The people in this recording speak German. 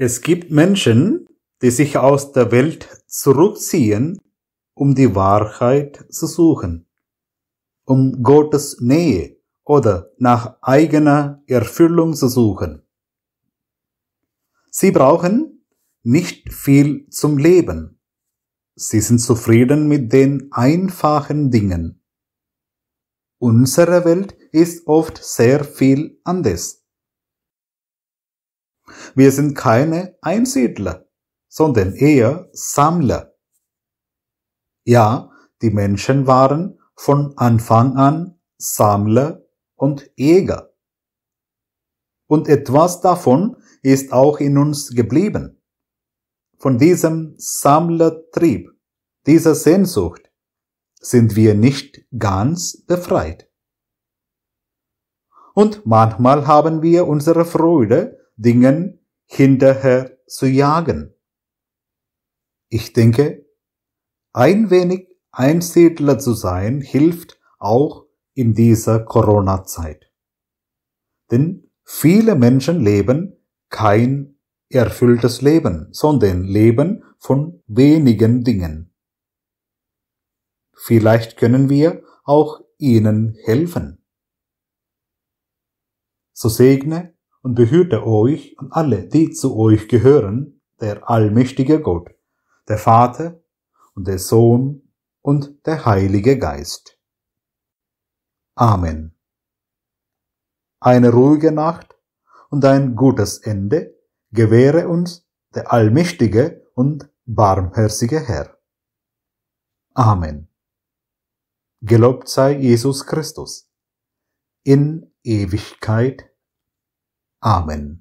Es gibt Menschen, die sich aus der Welt zurückziehen, um die Wahrheit zu suchen, um Gottes Nähe oder nach eigener Erfüllung zu suchen. Sie brauchen nicht viel zum Leben. Sie sind zufrieden mit den einfachen Dingen. Unsere Welt ist oft sehr viel anders. Wir sind keine Einsiedler, sondern eher Sammler. Ja, die Menschen waren von Anfang an Sammler und Jäger. Und etwas davon ist auch in uns geblieben. Von diesem Sammlertrieb, dieser Sehnsucht sind wir nicht ganz befreit. Und manchmal haben wir unsere Freude Dingen hinterher zu jagen. Ich denke, ein wenig Einsiedler zu sein hilft auch in dieser Corona-Zeit. Denn viele Menschen leben kein erfülltes Leben, sondern leben von wenigen Dingen. Vielleicht können wir auch ihnen helfen. So segne und behüte euch und alle, die zu euch gehören, der allmächtige Gott, der Vater und der Sohn und der Heilige Geist. Amen. Eine ruhige Nacht und ein gutes Ende gewähre uns der allmächtige und barmherzige Herr. Amen. Gelobt sei Jesus Christus. In Ewigkeit Amen.